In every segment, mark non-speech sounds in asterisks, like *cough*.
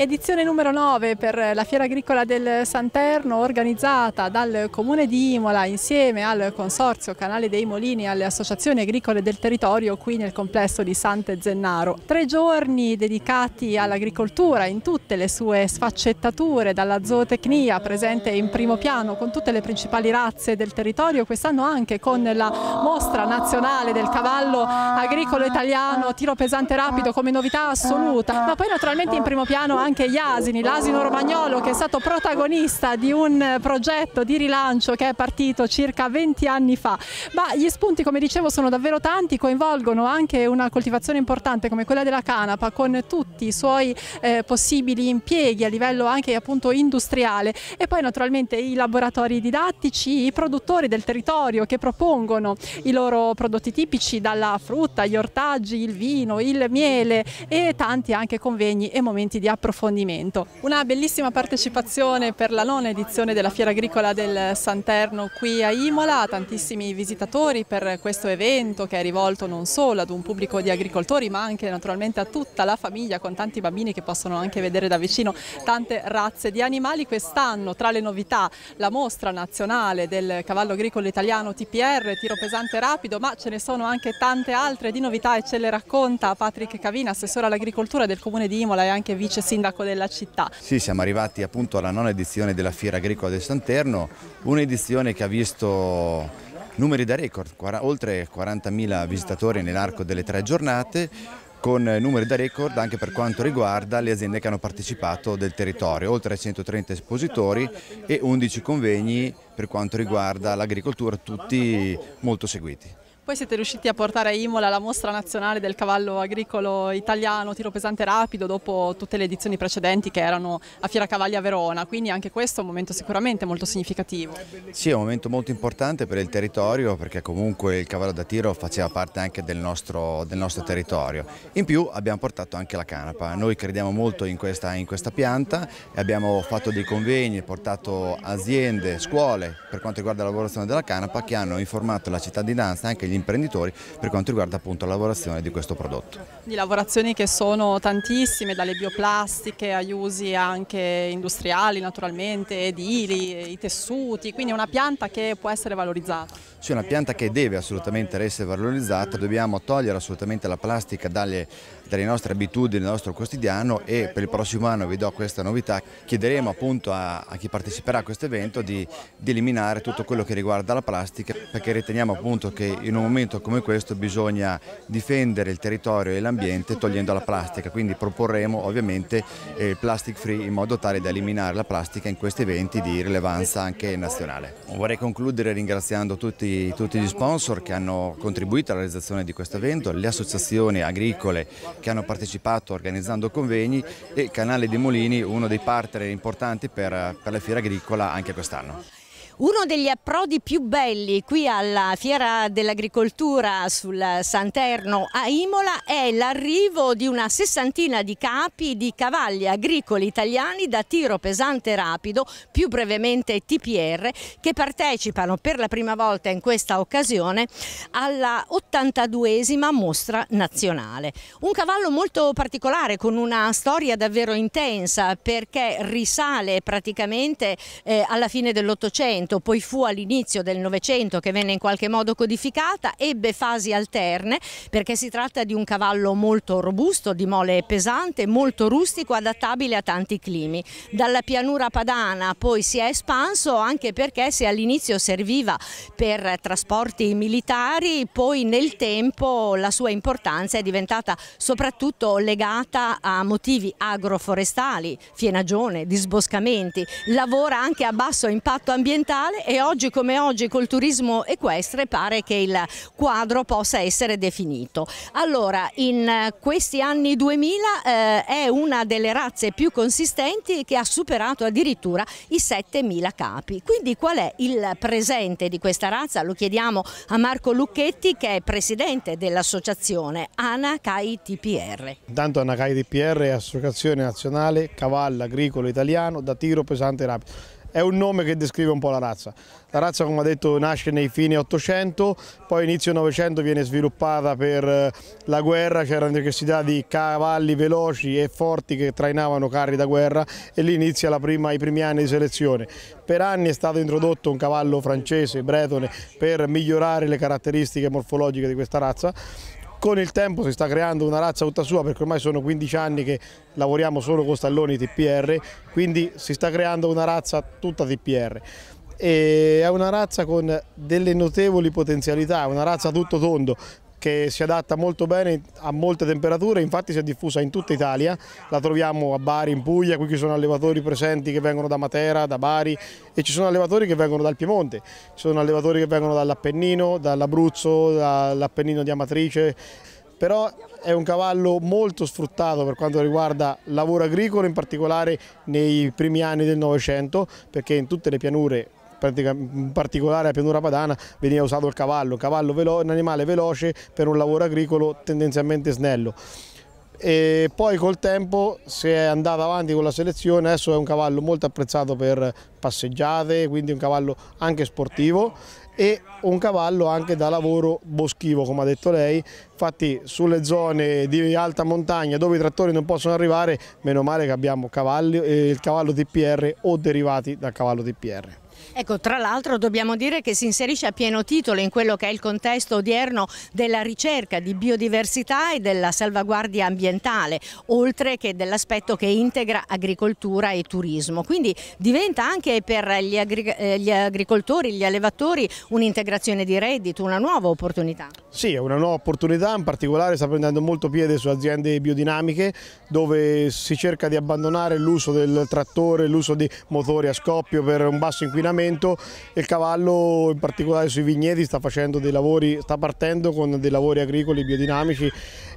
Edizione numero 9 per la Fiera Agricola del Santerno organizzata dal Comune di Imola insieme al Consorzio Canale dei Molini e alle associazioni agricole del territorio qui nel complesso di Sante Zennaro. Tre giorni dedicati all'agricoltura in tutte le sue sfaccettature, dalla zootecnia presente in primo piano con tutte le principali razze del territorio, quest'anno anche con la mostra nazionale del cavallo agricolo italiano, tiro pesante rapido come novità assoluta, ma poi naturalmente in primo piano anche anche gli asini, l'asino romagnolo che è stato protagonista di un eh, progetto di rilancio che è partito circa 20 anni fa. Ma gli spunti come dicevo sono davvero tanti, coinvolgono anche una coltivazione importante come quella della canapa con tutti i suoi eh, possibili impieghi a livello anche appunto industriale e poi naturalmente i laboratori didattici, i produttori del territorio che propongono i loro prodotti tipici dalla frutta, gli ortaggi, il vino, il miele e tanti anche convegni e momenti di approfondimento approfondimento. Una bellissima partecipazione per la nona edizione della Fiera Agricola del Santerno qui a Imola, tantissimi visitatori per questo evento che è rivolto non solo ad un pubblico di agricoltori ma anche naturalmente a tutta la famiglia con tanti bambini che possono anche vedere da vicino tante razze di animali. Quest'anno tra le novità la mostra nazionale del cavallo agricolo italiano TPR, tiro pesante rapido, ma ce ne sono anche tante altre di novità e ce le racconta Patrick Cavina, assessore all'agricoltura del comune di Imola e anche vice sindaco sindaco della città. Sì, siamo arrivati appunto alla nona edizione della Fiera Agricola del Santerno, un'edizione che ha visto numeri da record, oltre 40.000 visitatori nell'arco delle tre giornate, con numeri da record anche per quanto riguarda le aziende che hanno partecipato del territorio, oltre 130 espositori e 11 convegni per quanto riguarda l'agricoltura, tutti molto seguiti. Poi siete riusciti a portare a Imola la mostra nazionale del cavallo agricolo italiano, tiro pesante rapido, dopo tutte le edizioni precedenti che erano a Fiera Cavalli a Verona, quindi anche questo è un momento sicuramente molto significativo. Sì, è un momento molto importante per il territorio perché comunque il cavallo da tiro faceva parte anche del nostro, del nostro territorio. In più abbiamo portato anche la canapa, noi crediamo molto in questa, in questa pianta, abbiamo fatto dei convegni, portato aziende, scuole per quanto riguarda la lavorazione della canapa che hanno informato la cittadinanza, anche gli imprenditori per quanto riguarda appunto la lavorazione di questo prodotto. Di lavorazioni che sono tantissime, dalle bioplastiche agli usi anche industriali naturalmente, edili, i tessuti, quindi è una pianta che può essere valorizzata. Sì, una pianta che deve assolutamente essere valorizzata, dobbiamo togliere assolutamente la plastica dalle dalle nostre abitudini, dal nostro quotidiano e per il prossimo anno vi do questa novità, chiederemo appunto a, a chi parteciperà a questo evento di, di, eliminare tutto quello che riguarda la plastica perché riteniamo appunto che in un momento come questo bisogna difendere il territorio e l'ambiente togliendo la plastica, quindi proporremo ovviamente eh, il plastic free in modo tale da eliminare la plastica in questi eventi di rilevanza anche nazionale. Vorrei concludere ringraziando tutti, tutti gli sponsor che hanno contribuito alla realizzazione di questo evento, le associazioni agricole che hanno partecipato organizzando convegni e Canale dei Molini, uno dei partner importanti per, per la fiera agricola anche quest'anno. Uno degli approdi più belli qui alla Fiera dell'Agricoltura sul Santerno a Imola è l'arrivo di una sessantina di capi di cavalli agricoli italiani da tiro pesante rapido, più brevemente TPR, che partecipano per la prima volta in questa occasione alla 82esima mostra nazionale. Un cavallo molto particolare con una storia davvero intensa perché risale praticamente eh, alla fine dell'Ottocento Novecento, poi fu all'inizio del Novecento che venne in qualche modo codificata, ebbe fasi alterne perché si tratta di un cavallo molto robusto, di mole pesante, molto rustico, adattabile a tanti climi. Dalla pianura padana poi si è espanso anche perché se all'inizio serviva per trasporti militari, poi nel tempo la sua importanza è diventata soprattutto legata a motivi agroforestali, fienagione, disboscamenti, lavora anche a basso impatto ambientale capitale e oggi come oggi col turismo equestre pare che il quadro possa essere definito. Allora, in eh, questi anni 2000 eh, è una delle razze più consistenti che ha superato addirittura i 7000 capi. Quindi qual è il presente di questa razza? Lo chiediamo a Marco Lucchetti che è presidente dell'associazione Anacai TPR. Intanto Anacai TPR è associazione nazionale cavallo agricolo italiano da tiro pesante rapido è un nome che descrive un po' la razza. La razza, come ha detto, nasce nei fine 800, poi inizio 900 viene sviluppata per eh, la guerra, c'era la necessità di cavalli veloci e forti che trainavano carri da guerra e lì inizia prima, i primi anni di selezione. Per anni è stato introdotto un cavallo francese, bretone, per migliorare le caratteristiche morfologiche di questa razza con il tempo si sta creando una razza tutta sua perché ormai sono 15 anni che lavoriamo solo con stalloni TPR, quindi si sta creando una razza tutta TPR. E è una razza con delle notevoli potenzialità, è una razza tutto tondo, che si adatta molto bene a molte temperature, infatti si è diffusa in tutta Italia, la troviamo a Bari, in Puglia, qui ci sono allevatori presenti che vengono da Matera, da Bari e ci sono allevatori che vengono dal Piemonte, ci sono allevatori che vengono dall'Appennino, dall'Abruzzo, dall'Appennino di Amatrice, però è un cavallo molto sfruttato per quanto riguarda lavoro agricolo, in particolare nei primi anni del Novecento, perché in tutte le pianure in particolare la pianura padana veniva usato il cavallo, cavallo un animale veloce per un lavoro agricolo tendenzialmente snello. E poi col tempo si è andato avanti con la selezione, adesso è un cavallo molto apprezzato per passeggiate, quindi un cavallo anche sportivo e un cavallo anche da lavoro boschivo come ha detto lei, infatti sulle zone di alta montagna dove i trattori non possono arrivare meno male che abbiamo cavalli, eh, il cavallo TPR o derivati dal cavallo TPR. Ecco, tra l'altro dobbiamo dire che si inserisce a pieno titolo in quello che è il contesto odierno della ricerca di biodiversità e della salvaguardia ambientale, oltre che dell'aspetto che integra agricoltura e turismo. Quindi diventa anche per gli, agri eh, gli agricoltori, gli allevatori, un'integrazione di reddito, una nuova opportunità. Sì, è una nuova opportunità, in particolare sta prendendo molto piede su aziende biodinamiche dove si cerca di abbandonare l'uso del trattore, l'uso di motori a scoppio per un basso inquinamento allenamento il cavallo in particolare sui vigneti sta, lavori, sta partendo con dei lavori agricoli biodinamici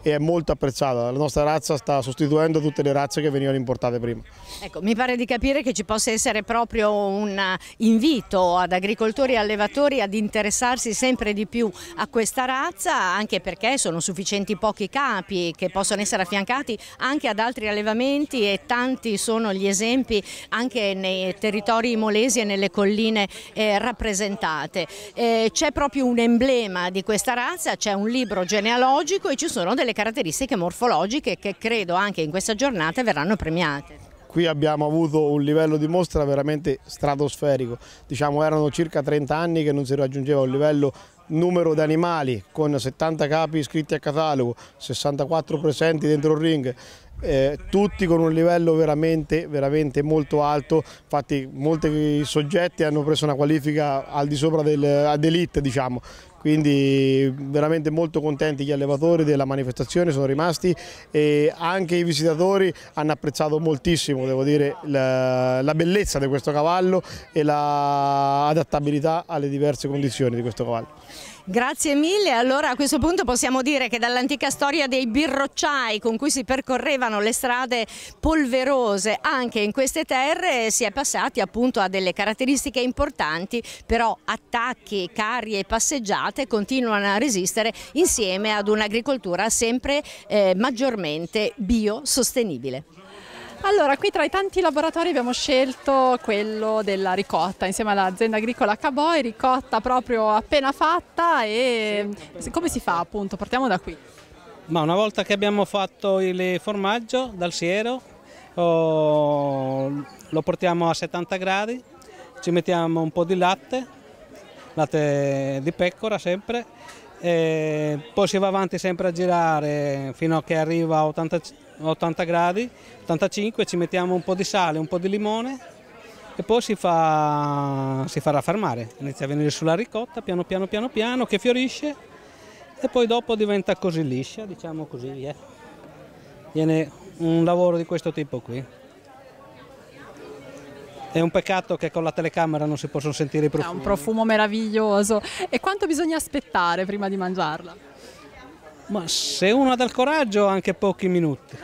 e è molto apprezzata. La nostra razza sta sostituendo tutte le razze che venivano importate prima. Ecco, mi pare di capire che ci possa essere proprio un invito ad agricoltori e allevatori ad interessarsi sempre di più a questa razza, anche perché sono sufficienti pochi capi che possono essere affiancati anche ad altri allevamenti e tanti sono gli esempi anche nei territori molesi e nelle comunità colline eh, rappresentate. Eh, c'è proprio un emblema di questa razza, c'è un libro genealogico e ci sono delle caratteristiche morfologiche che credo anche in questa giornata verranno premiate qui abbiamo avuto un livello di mostra veramente stratosferico, diciamo erano circa 30 anni che non si raggiungeva un livello numero di animali con 70 capi iscritti a catalogo, 64 presenti dentro il ring, eh, tutti con un livello veramente, veramente molto alto, infatti molti soggetti hanno preso una qualifica al di sopra del, diciamo quindi veramente molto contenti gli allevatori della manifestazione, sono rimasti e anche i visitatori hanno apprezzato moltissimo, devo dire, la, la bellezza di questo cavallo e l'adattabilità la alle diverse condizioni di questo cavallo. Grazie mille, allora a questo punto possiamo dire che dall'antica storia dei birrocciai con cui si percorrevano le strade polverose anche in queste terre si è passati appunto a delle caratteristiche importanti, però attacchi, carie e passeggiate continuano a resistere insieme ad un'agricoltura sempre eh, maggiormente biosostenibile. Allora, qui tra i tanti laboratori abbiamo scelto quello della ricotta, insieme all'azienda agricola Caboi, ricotta proprio appena fatta e come si fa appunto? Partiamo da qui. Ma una volta che abbiamo fatto il formaggio dal siero, oh, lo portiamo a 70 gradi, ci mettiamo un po' di latte, latte di pecora sempre, e poi si va avanti sempre a girare fino a che arriva a 85 80 gradi, 85, ci mettiamo un po' di sale, un po' di limone e poi si, fa, si farà fermare, inizia a venire sulla ricotta piano piano piano piano che fiorisce e poi dopo diventa così liscia, diciamo così, eh. viene un lavoro di questo tipo qui. È un peccato che con la telecamera non si possono sentire i profumi. È un profumo meraviglioso. E quanto bisogna aspettare prima di mangiarla? Ma se uno ha del coraggio anche pochi minuti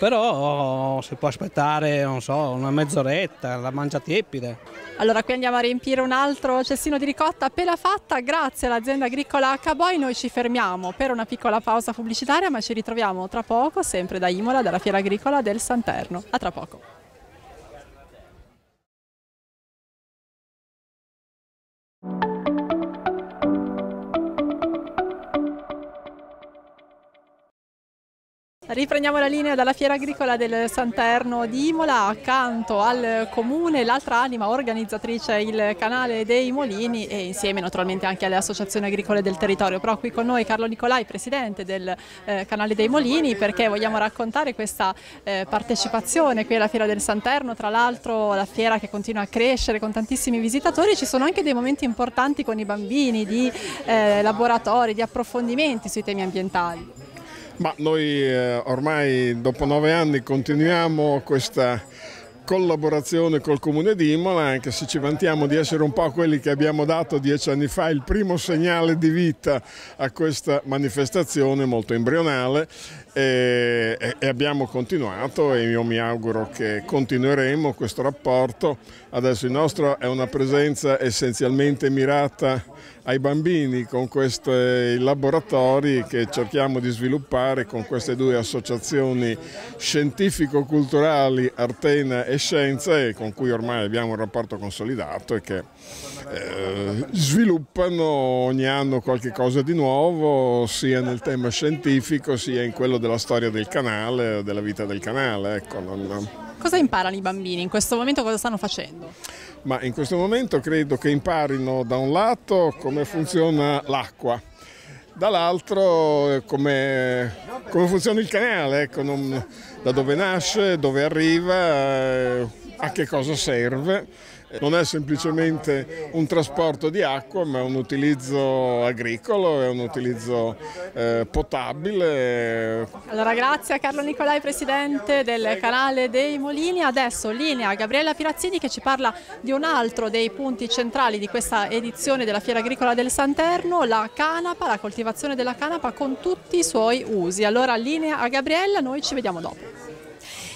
però si può aspettare, non so, una mezz'oretta, la mangia tiepida. Allora qui andiamo a riempire un altro cestino di ricotta appena fatta grazie all'azienda agricola Acaboi. Noi ci fermiamo per una piccola pausa pubblicitaria ma ci ritroviamo tra poco sempre da Imola, dalla fiera agricola del Santerno. A tra poco. Riprendiamo la linea dalla fiera agricola del Santerno di Imola, accanto al comune, l'altra anima organizzatrice il canale dei Molini e insieme naturalmente anche alle associazioni agricole del territorio. Però qui con noi Carlo Nicolai, presidente del eh, canale dei Molini, perché vogliamo raccontare questa eh, partecipazione qui alla fiera del Santerno, tra l'altro la fiera che continua a crescere con tantissimi visitatori, ci sono anche dei momenti importanti con i bambini di eh, laboratori, di approfondimenti sui temi ambientali. Ma noi eh, ormai dopo nove anni continuiamo questa collaborazione col Comune di Imola, anche se ci vantiamo di essere un po' quelli che abbiamo dato dieci anni fa il primo segnale di vita a questa manifestazione molto embrionale e, e abbiamo continuato e io mi auguro che continueremo questo rapporto. Adesso il nostro è una presenza essenzialmente mirata ai bambini con questi laboratori che cerchiamo di sviluppare con queste due associazioni scientifico-culturali Artena e Scienze con cui ormai abbiamo un rapporto consolidato e che eh, sviluppano ogni anno qualche cosa di nuovo sia nel tema scientifico sia in quello della storia del canale, della vita del canale. Ecco, non, Cosa imparano i bambini? In questo momento cosa stanno facendo? Ma in questo momento credo che imparino da un lato come funziona l'acqua, dall'altro eh, come, come, funziona il canale, ecco, non, da dove nasce, dove arriva, eh, a che cosa serve non è semplicemente un trasporto di acqua ma è un utilizzo agricolo, è un utilizzo eh, potabile. Allora grazie a Carlo Nicolai Presidente del canale dei Molini, adesso linea Gabriella Pirazzini che ci parla di un altro dei punti centrali di questa edizione della Fiera Agricola del Santerno, la canapa, la coltivazione della canapa con tutti i suoi usi. Allora linea a Gabriella, noi ci vediamo dopo.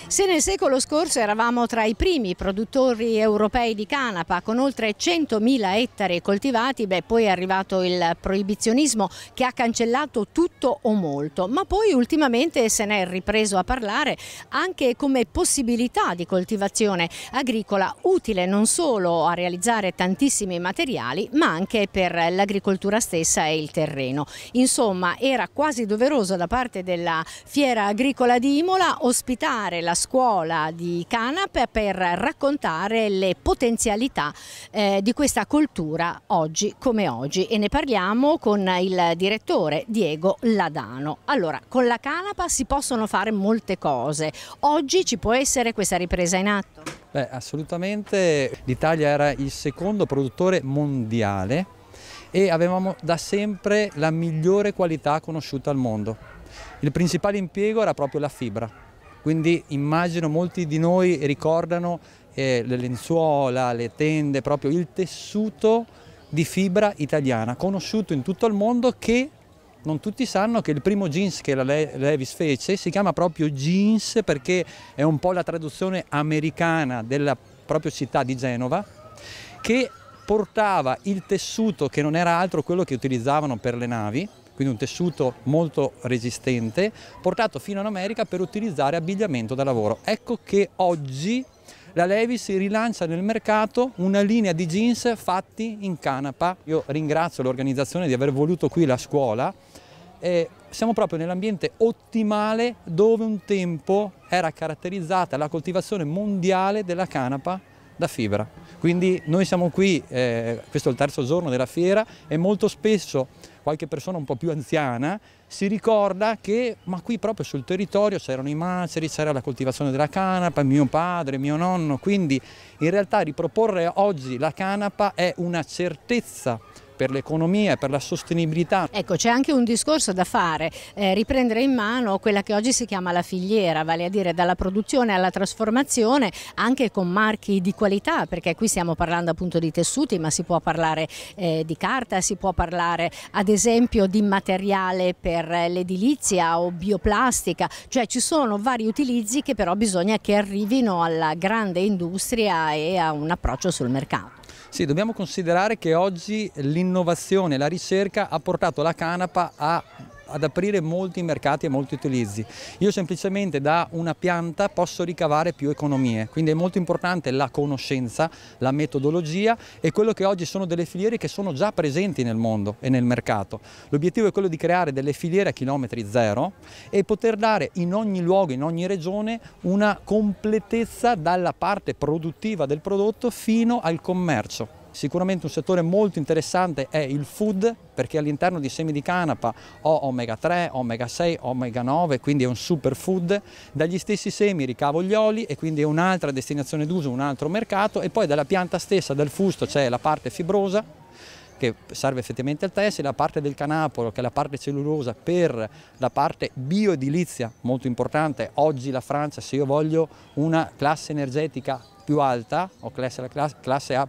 Se nel secolo scorso eravamo tra i primi produttori europei di canapa con oltre 100.000 ettari coltivati, beh, poi è arrivato il proibizionismo che ha cancellato tutto o molto, ma poi ultimamente se n'è ripreso a parlare anche come possibilità di coltivazione agricola utile non solo a realizzare tantissimi materiali, ma anche per l'agricoltura stessa e il terreno. Insomma, era quasi doveroso da parte della Fiera Agricola di Imola ospitare la della scuola di Canap per raccontare le potenzialità eh, di questa cultura oggi come oggi e ne parliamo con il direttore Diego Ladano. Allora, con la canapa si possono fare molte cose. Oggi ci può essere questa ripresa in atto? Beh, assolutamente. L'Italia era il secondo produttore mondiale e avevamo da sempre la migliore qualità conosciuta al mondo. Il principale impiego era proprio la fibra quindi immagino molti di noi ricordano eh, le lenzuola, le tende, proprio il tessuto di fibra italiana, conosciuto in tutto il mondo che non tutti sanno che il primo jeans che la Levis fece si chiama proprio jeans perché è un po' la traduzione americana della propria città di Genova che portava il tessuto che non era altro quello che utilizzavano per le navi quindi un tessuto molto resistente, portato fino in America per utilizzare abbigliamento da lavoro. Ecco che oggi la Levis rilancia nel mercato una linea di jeans fatti in canapa. Io ringrazio l'organizzazione di aver voluto qui la scuola. Eh, siamo proprio nell'ambiente ottimale dove un tempo era caratterizzata la coltivazione mondiale della canapa da fibra. Quindi noi siamo qui, eh, questo è il terzo giorno della fiera e molto spesso qualche persona un po' più anziana si ricorda che ma qui proprio sul territorio c'erano i maceri, c'era la coltivazione della canapa, mio padre, mio nonno, quindi in realtà riproporre oggi la canapa è una certezza per l'economia e per la sostenibilità. Ecco, c'è anche un discorso da fare, eh, riprendere in mano quella che oggi si chiama la filiera, vale a dire dalla produzione alla trasformazione, anche con marchi di qualità, perché qui stiamo parlando appunto di tessuti, ma si può parlare eh, di carta, si può parlare ad esempio di materiale per eh, l'edilizia o bioplastica, cioè ci sono vari utilizzi che però bisogna che arrivino alla grande industria e a un approccio sul mercato. Sì, dobbiamo considerare che oggi l'innovazione, la ricerca ha portato la canapa a ad aprire molti mercati e molti utilizzi. Io semplicemente da una pianta posso ricavare più economie, quindi è molto importante la conoscenza, la metodologia e quello che oggi sono delle filiere che sono già presenti nel mondo e nel mercato. L'obiettivo è quello di creare delle filiere a chilometri zero e poter dare in ogni luogo, in ogni regione, una completezza dalla parte produttiva del prodotto fino al commercio. Sicuramente un settore molto interessante è il food perché all'interno di semi di canapa ho omega 3, omega 6, omega 9, quindi è un superfood. Dagli stessi semi ricavo gli oli e quindi è un'altra destinazione d'uso, un altro mercato e poi dalla pianta stessa, dal fusto c'è la parte fibrosa che serve effettivamente al tessile, la parte del canapolo che è la parte cellulosa per la parte bioedilizia, molto importante. Oggi la Francia, se io voglio una classe energetica più alta o classe A++,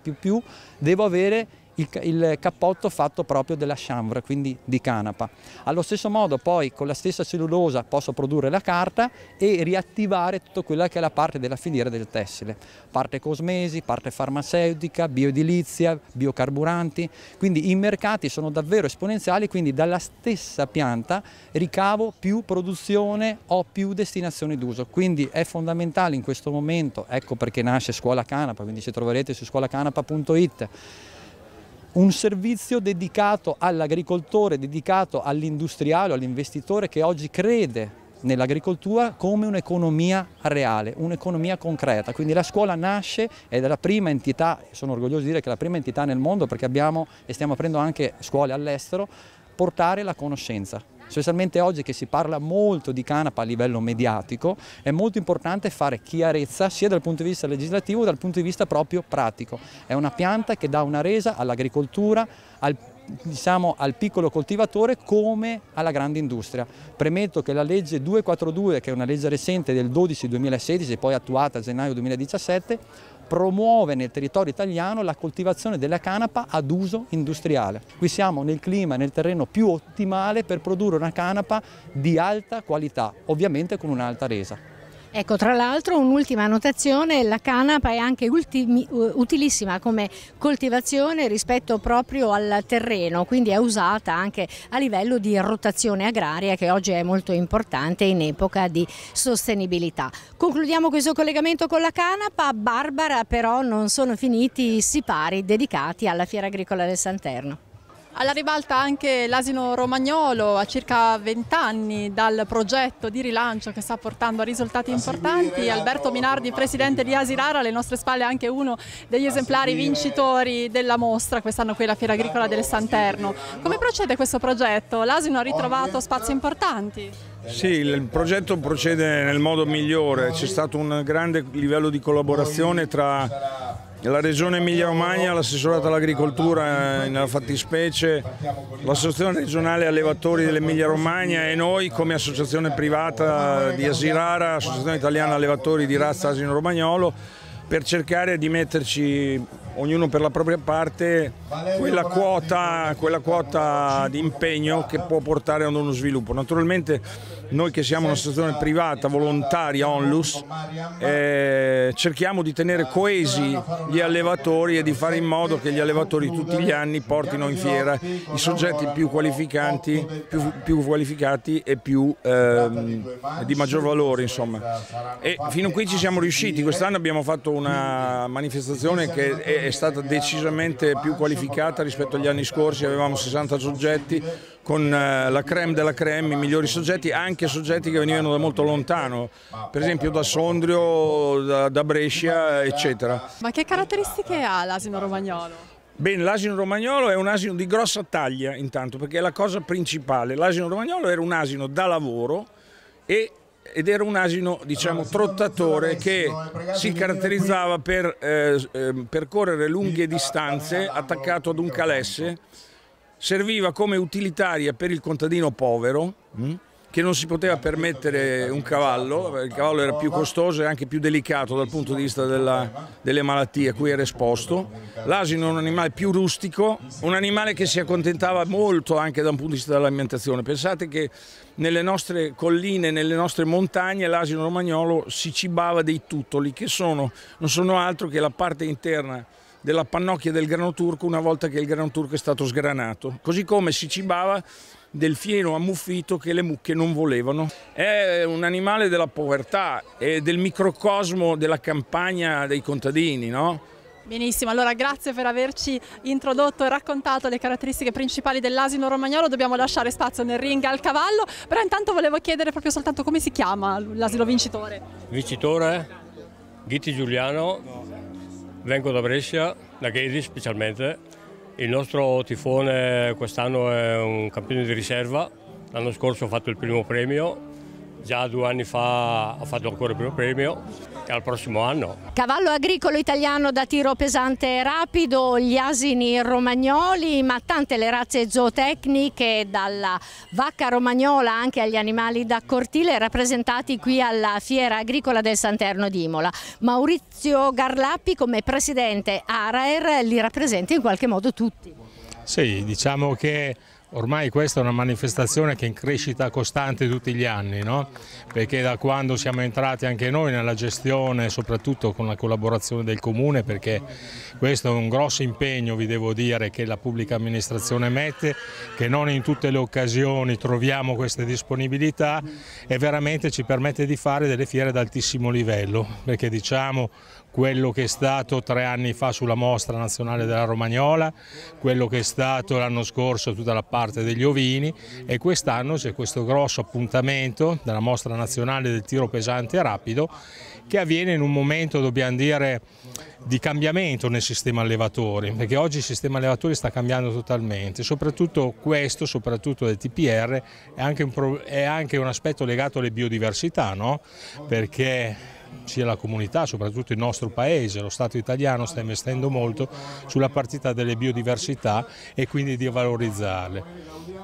devo avere il, il, cappotto fatto proprio della chanvre, quindi di canapa. Allo stesso modo poi con la stessa cellulosa posso produrre la carta e riattivare tutta quella che è la parte della filiera del tessile, parte cosmesi, parte farmaceutica, bioedilizia, biocarburanti, quindi i mercati sono davvero esponenziali, quindi dalla stessa pianta ricavo più produzione o più destinazioni d'uso, quindi è fondamentale in questo momento, ecco perché nasce Scuola Canapa, quindi ci troverete su scuolacanapa.it un servizio dedicato all'agricoltore, dedicato all'industriale, all'investitore che oggi crede nell'agricoltura come un'economia reale, un'economia concreta. Quindi la scuola nasce ed è la prima entità, sono orgoglioso di dire che è la prima entità nel mondo perché abbiamo e stiamo aprendo anche scuole all'estero, portare la conoscenza. Specialmente oggi che si parla molto di canapa a livello mediatico, è molto importante fare chiarezza sia dal punto di vista legislativo che dal punto di vista proprio pratico. È una pianta che dà una resa all'agricoltura, al diciamo, al piccolo coltivatore come alla grande industria. Premetto che la legge 242, che è una legge recente del 12-2016 poi attuata a gennaio 2017, promuove nel territorio italiano la coltivazione della canapa ad uso industriale. Qui siamo nel clima, e nel terreno più ottimale per produrre una canapa di alta qualità, ovviamente con un'alta resa. Ecco, tra l'altro un'ultima notazione, la canapa è anche ultimi, utilissima come coltivazione rispetto proprio al terreno, quindi è usata anche a livello di rotazione agraria che oggi è molto importante in epoca di sostenibilità. Concludiamo questo collegamento con la canapa, Barbara però non sono finiti i sipari dedicati alla Fiera Agricola del Santerno. Alla ribalta anche l'asino romagnolo a circa 20 anni dal progetto di rilancio che sta portando a risultati importanti. Alberto Minardi, presidente di Asilara, alle nostre spalle anche uno degli esemplari vincitori della mostra quest'anno qui alla Fiera Agricola del Santerno. Come procede questo progetto? L'asino ha ritrovato spazi importanti? Sì, il progetto procede nel modo migliore, c'è stato un grande livello di collaborazione tra la Regione Emilia-Romagna, l'assessorato all'agricoltura, eh, nella fattispecie, l'associazione regionale allevatori dell'Emilia-Romagna e noi come associazione privata di Asirara, associazione italiana allevatori di razza asino romagnolo, per cercare di metterci ognuno per la propria parte quella quota, quella quota di impegno che può portare ad uno sviluppo. Naturalmente noi che siamo un'associazione privata, volontaria, onlus, eh, cerchiamo di tenere coesi gli allevatori e di fare in modo che gli allevatori tutti gli anni portino in fiera i soggetti più, più, più qualificati e più, ehm, di maggior valore. Insomma. E fino a qui ci siamo riusciti, quest'anno abbiamo fatto una manifestazione che è stata decisamente più qualificata rispetto agli anni scorsi, avevamo 60 soggetti, con eh, la creme della creme, i migliori soggetti, anche soggetti che venivano da molto lontano, per esempio da Sondrio, da, da Brescia, eccetera. Ma che caratteristiche ha l'asino romagnolo? Bene, l'asino romagnolo è un asino di grossa taglia intanto, perché è la cosa principale. L'asino romagnolo era un asino da lavoro e, ed era un asino, diciamo, trottatore che si caratterizzava per eh, ehm, percorrere lunghe distanze attaccato ad un calesse serviva come utilitaria per il contadino povero mm, che non si poteva permettere un cavallo, eh, il cavallo era più costoso e anche più delicato dal punto di vista della, delle malattie a cui era esposto. L'asino è un animale più rustico, un animale che si accontentava molto anche da un punto di vista dell'alimentazione. Pensate che nelle nostre colline, nelle nostre montagne, l'asino romagnolo si cibava dei tutoli, che sono, non sono altro che la parte interna della pannocchia del grano turco una volta che il grano turco è stato sgranato, così come si cibava del fieno ammuffito che le mucche non volevano. È un animale della povertà e del microcosmo della campagna dei contadini, no? Benissimo, allora grazie per averci introdotto e raccontato le caratteristiche principali dell'asino romagnolo, dobbiamo lasciare spazio nel ring al cavallo, però intanto volevo chiedere proprio soltanto come si chiama l'asino vincitore. Vincitore? Ghiti Giuliano, Vengo da Brescia, da Ghedi specialmente. Il nostro tifone quest'anno è un campione di riserva. L'anno scorso ho fatto il primo premio, già due anni fa ho fatto ancora il primo premio al prossimo anno. Cavallo agricolo italiano da tiro pesante e rapido, gli asini romagnoli, ma tante le razze zootecniche, dalla vacca romagnola anche agli animali da cortile rappresentati qui alla Fiera Agricola del Santerno di Imola. Maurizio Garlappi come presidente Araer li rappresenta in qualche modo tutti. Sì, diciamo che Ormai questa è una manifestazione che è in crescita costante tutti gli anni, no? perché da quando siamo entrati anche noi nella gestione, soprattutto con la collaborazione del Comune, perché questo è un grosso impegno, vi devo dire, che la pubblica amministrazione mette, che non in tutte le occasioni troviamo queste disponibilità e veramente ci permette di fare delle fiere ad altissimo livello, perché diciamo quello che è stato tre anni fa sulla mostra nazionale della Romagnola, quello che è stato l'anno scorso tutta la parte degli ovini e quest'anno c'è questo grosso appuntamento della mostra nazionale del tiro pesante e rapido che avviene in un momento, dobbiamo dire, di cambiamento nel sistema allevatori, perché oggi il sistema allevatori sta cambiando totalmente, soprattutto questo, soprattutto del TPR, è anche un, è anche un aspetto legato alle biodiversità, no? perché sia la comunità, soprattutto il nostro paese, lo Stato italiano sta investendo molto sulla partita delle biodiversità e quindi di valorizzarle.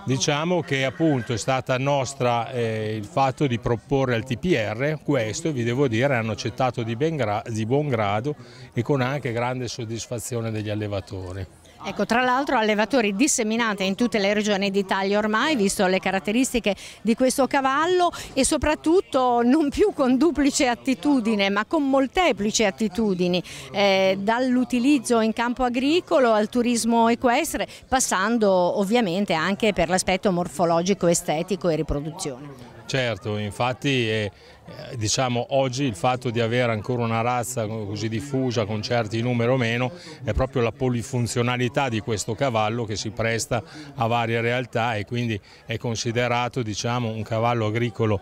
Diciamo che appunto è stata nostra eh, il fatto di proporre al TPR questo, e vi devo dire, hanno accettato di, di buon grado e con anche grande soddisfazione degli allevatori. Ecco, tra l'altro allevatori disseminati in tutte le regioni d'Italia ormai, visto le caratteristiche di questo cavallo e soprattutto non più con duplice attitudine ma con molteplici attitudini, eh, dall'utilizzo in campo agricolo al turismo equestre, passando ovviamente anche per l'aspetto morfologico, estetico e riproduzione. Certo, infatti è, eh, eh, diciamo, oggi il fatto di avere ancora una razza così diffusa con certi numeri o meno è proprio la polifunzionalità di questo cavallo che si presta a varie realtà e quindi è considerato diciamo, un, cavallo agricolo,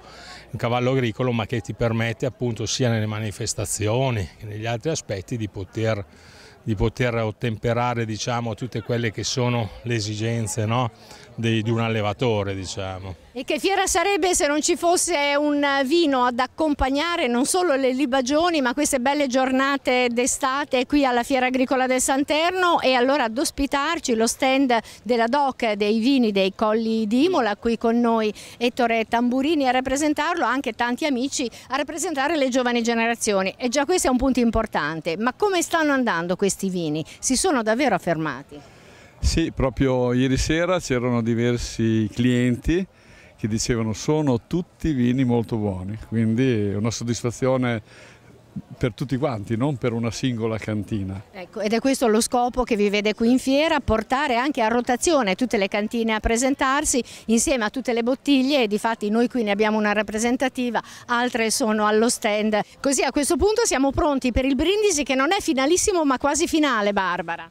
un, cavallo agricolo, ma che ti permette appunto sia nelle manifestazioni che negli altri aspetti di poter, di poter ottemperare diciamo, tutte quelle che sono le esigenze no? di, di un allevatore diciamo. E che fiera sarebbe se non ci fosse un vino ad accompagnare non solo le libagioni ma queste belle giornate d'estate qui alla Fiera Agricola del Santerno e allora ad ospitarci lo stand della DOC dei vini dei Colli d'Imola, qui con noi Ettore Tamburini a rappresentarlo anche tanti amici a rappresentare le giovani generazioni e già questo è un punto importante ma come stanno andando questi vini? Si sono davvero affermati? Sì, proprio ieri sera c'erano diversi clienti che dicevano sono tutti vini molto buoni, quindi una soddisfazione per tutti quanti, non per una singola cantina. Ecco, ed è questo lo scopo che vi vede qui in fiera, portare anche a rotazione tutte le cantine a presentarsi insieme a tutte le bottiglie e difatti noi qui ne abbiamo una rappresentativa, altre sono allo stand. Così a questo punto siamo pronti per il brindisi che non è finalissimo ma quasi finale Barbara.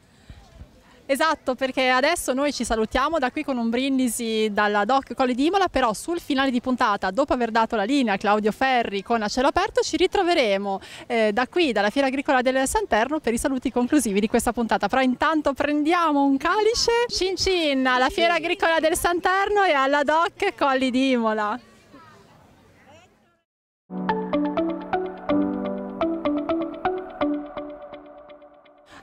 Esatto, perché adesso noi ci salutiamo da qui con un brindisi dalla Doc Colli Dimola, però sul finale di puntata, dopo aver dato la linea a Claudio Ferri con a cielo aperto, ci ritroveremo eh, da qui, dalla Fiera Agricola del Santerno, per i saluti conclusivi di questa puntata. Però intanto prendiamo un calice, cin cin, alla Fiera Agricola del Santerno e alla Doc Colli Dimola.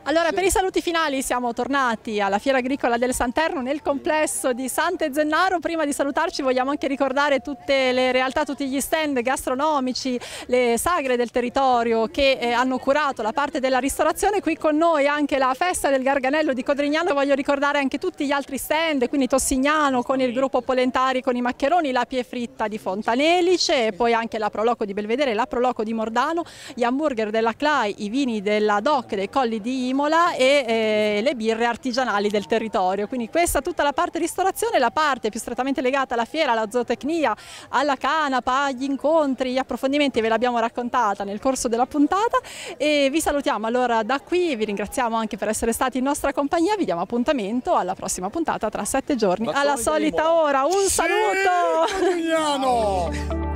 Allora, per i saluti finali siamo tornati alla Fiera Agricola del Santerno nel complesso di Sante Zennaro. Prima di salutarci vogliamo anche ricordare tutte le realtà, tutti gli stand gastronomici, le sagre del territorio che eh, hanno curato la parte della ristorazione. Qui con noi anche la festa del Garganello di Codrignano. Voglio ricordare anche tutti gli altri stand, quindi Tossignano con il gruppo Polentari, con i maccheroni, la Pie Fritta di Fontanelice e poi anche la Proloco di Belvedere, la Proloco di Mordano, gli hamburger della Clai, i vini della Doc, dei Colli di Ima Imola e eh, le birre artigianali del territorio. Quindi questa tutta la parte ristorazione, la parte più strettamente legata alla fiera, alla zootecnia, alla canapa, agli incontri, agli approfondimenti ve l'abbiamo raccontata nel corso della puntata e vi salutiamo allora da qui, vi ringraziamo anche per essere stati in nostra compagnia, vi diamo appuntamento alla prossima puntata tra sette giorni, alla solita ora. Un sì, saluto! Italiano. *laughs*